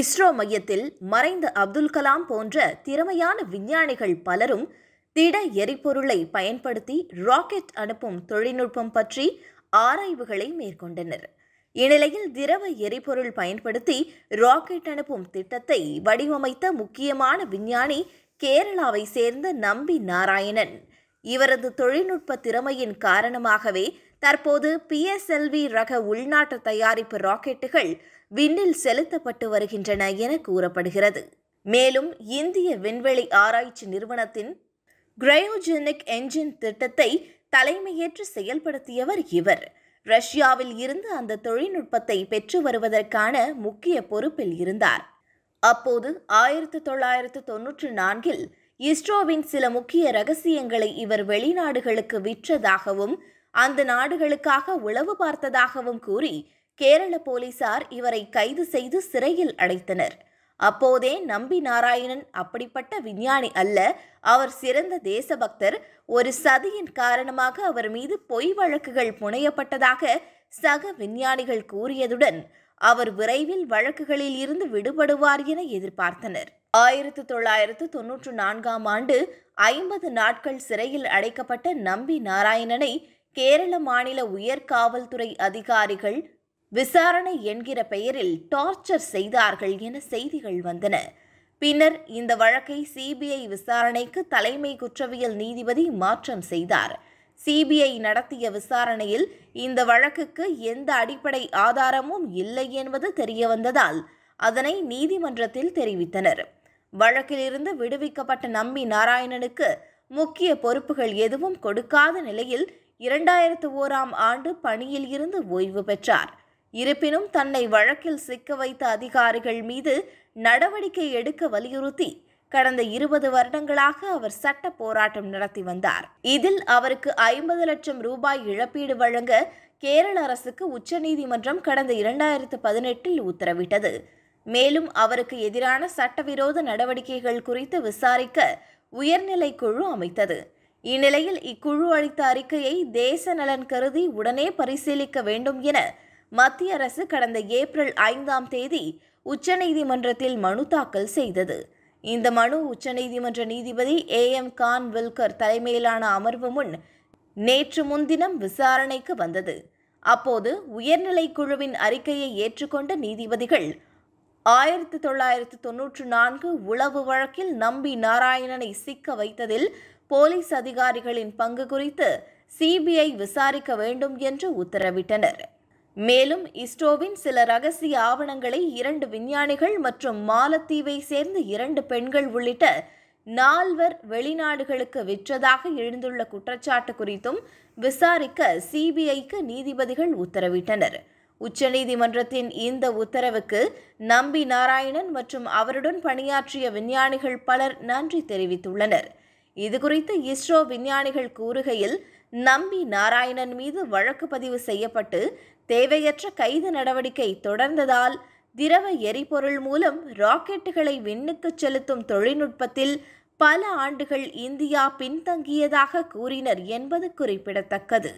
இஸ்ரோ மையத்தில் மறைந்த அப்துல் கலாம் போன்ற திறமையான விஞ்ஞானிகள் பலரும் திட எரிபொருளை பயன்படுத்தி ராக்கெட் அனுப்பும் தொழில்நுட்பம் பற்றி ஆராய்வுகளை மேற்கொண்டனர் இந்நிலையில் திரவ எரிபொருள் பயன்படுத்தி ராக்கெட் அனுப்பும் திட்டத்தை வடிவமைத்த முக்கியமான விஞ்ஞானி கேரளாவை சேர்ந்த நம்பி நாராயணன் இவரது தொழில்நுட்ப திறமையின் காரணமாகவே தற்போது பிஎஸ்எல்வி ரக உள்நாட்டு தயாரிப்பு ராக்கெட்டுகள் விண்ணில் செலுத்தப்பட்டு வருகின்றன என கூறப்படுகிறது மேலும் இந்திய விண்வெளி ஆராய்ச்சி நிறுவனத்தின் கிரயோஜெனிக் என்ஜின் திட்டத்தை தலைமையேற்று செயல்படுத்தியவர் இவர் ரஷ்யாவில் இருந்து அந்த தொழில்நுட்பத்தை பெற்று வருவதற்கான முக்கிய பொறுப்பில் இருந்தார் அப்போது ஆயிரத்து தொள்ளாயிரத்து தொன்னூற்று நான்கில் இஸ்ரோவின் சில முக்கிய ரகசியங்களை இவர் வெளிநாடுகளுக்கு விற்றதாகவும் அந்த நாடுகளுக்காக உளவு பார்த்ததாகவும் கூறி கேரள போலீசார் இவரை கைது செய்து சிறையில் அடைத்தனர் அப்போதே நம்பி நாராயணன் அப்படிப்பட்ட விஞ்ஞானி அல்ல அவர் சிறந்த தேசபக்தர் ஒரு சதியின் காரணமாக அவர் மீது பொய் வழக்குகள் புனையப்பட்டதாக சக விஞ்ஞானிகள் கூறியதுடன் அவர் விரைவில் வழக்குகளில் இருந்து விடுபடுவார் என எதிர்பார்த்தனர் ஆயிரத்து தொள்ளாயிரத்து தொன்னூற்று நான்காம் ஆண்டு ஐம்பது நாட்கள் சிறையில் அடைக்கப்பட்ட நம்பி நாராயணனை கேரள மாநில உயர் காவல்துறை அதிகாரிகள் விசாரணை என்கிற பெயரில் டார்ச்சர் செய்தார்கள் என செய்திகள் வந்தன பின்னர் இந்த வழக்கை சிபிஐ விசாரணைக்கு தலைமை குற்றவியல் நீதிபதி மாற்றம் செய்தார் சிபிஐ நடத்திய விசாரணையில் இந்த வழக்குக்கு எந்த அடிப்படை ஆதாரமும் இல்லை என்பது தெரியவந்ததால் அதனை நீதிமன்றத்தில் தெரிவித்தனர் வழக்கிலிருந்து விடுவிக்கப்பட்ட நம்பி நாராயணனுக்கு முக்கிய பொறுப்புகள் எதுவும் கொடுக்காத நிலையில் இரண்டாயிரத்து ஓராம் ஆண்டு பணியில் இருந்து ஓய்வு பெற்றார் இருப்பினும் தன்னை வழக்கில் சிக்க வைத்த அதிகாரிகள் மீது நடவடிக்கை எடுக்க வலியுறுத்தி கடந்த இருபது வருடங்களாக அவர் சட்ட போராட்டம் நடத்தி வந்தார் இதில் அவருக்கு ஐம்பது லட்சம் ரூபாய் இழப்பீடு வழங்க கேரள அரசுக்கு உச்சநீதிமன்றம் கடந்த இரண்டாயிரத்து பதினெட்டில் உத்தரவிட்டது மேலும் அவருக்கு எதிரான சட்டவிரோத நடவடிக்கைகள் குறித்து விசாரிக்க உயர்நிலை குழு அமைத்தது இந்நிலையில் இக்குழு அளித்த அறிக்கையை தேச நலன் கருதி உடனே பரிசீலிக்க வேண்டும் என மத்திய அரசு கடந்த ஏப்ரல் ஐந்தாம் தேதி உச்சநீதிமன்றத்தில் மனு தாக்கல் செய்தது இந்த மனு உச்சநீதிமன்ற நீதிபதி ஏ எம் கான் வில்கர் தலைமையிலான அமர்வு முன் நேற்று முன்தினம் விசாரணைக்கு வந்தது அப்போது உயர்நிலை குழுவின் அறிக்கையை ஏற்றுக்கொண்ட நீதிபதிகள் ஆயிரத்தி தொள்ளாயிரத்து தொன்னூற்று நான்கு உளவு வழக்கில் நம்பி நாராயணனை சிக்க வைத்ததில் போலீஸ் அதிகாரிகளின் பங்கு குறித்து சிபிஐ விசாரிக்க வேண்டும் என்று உத்தரவிட்டனர் மேலும் இஸ்ரோவின் சில ரகசிய ஆவணங்களை இரண்டு விஞ்ஞானிகள் மற்றும் மாலத்தீவை சேர்ந்த இரண்டு பெண்கள் உள்ளிட்ட நால்வர் வெளிநாடுகளுக்கு விற்றதாக எழுந்துள்ள குற்றச்சாட்டு குறித்தும் விசாரிக்க சிபிஐக்கு நீதிபதிகள் உத்தரவிட்டனர் உச்சநீதிமன்றத்தின் இந்த உத்தரவுக்கு நம்பி நாராயணன் மற்றும் அவருடன் பணியாற்றிய விஞ்ஞானிகள் பலர் நன்றி தெரிவித்துள்ளனர் இதுகுறித்து இஸ்ரோ விஞ்ஞானிகள் கூறுகையில் நம்பி நாராயணன் மீது வழக்கு பதிவு செய்யப்பட்டு தேவையற்ற கைது நடவடிக்கை தொடர்ந்ததால் திரவ எரிபொருள் மூலம் ராக்கெட்டுகளை விண்ணுக்கு செலுத்தும் தொழில்நுட்பத்தில் பல ஆண்டுகள் இந்தியா பின்தங்கியதாக கூறினர் என்பது குறிப்பிடத்தக்கது